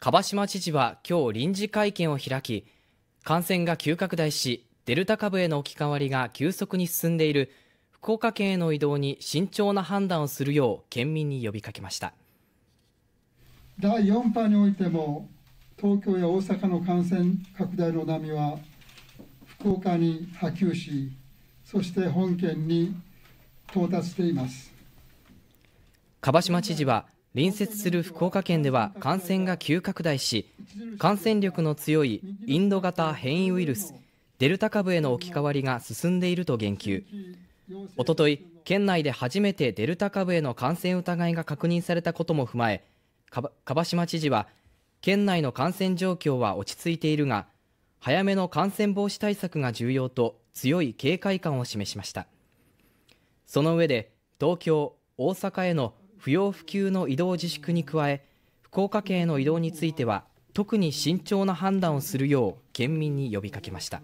樺島知事は今日臨時会見を開き感染が急拡大しデルタ株への置き換わりが急速に進んでいる福岡県への移動に慎重な判断をするよう県民に呼びかけました第4波においても東京や大阪の感染拡大の波は福岡に波及しそして本県に到達しています樺島知事は隣接する福岡県では感染が急拡大し感染力の強いインド型変異ウイルスデルタ株への置き換わりが進んでいると言及おととい県内で初めてデルタ株への感染疑いが確認されたことも踏まえ樺島知事は県内の感染状況は落ち着いているが早めの感染防止対策が重要と強い警戒感を示しましたその上で東京大阪への不要不急の移動自粛に加え福岡県への移動については特に慎重な判断をするよう県民に呼びかけました。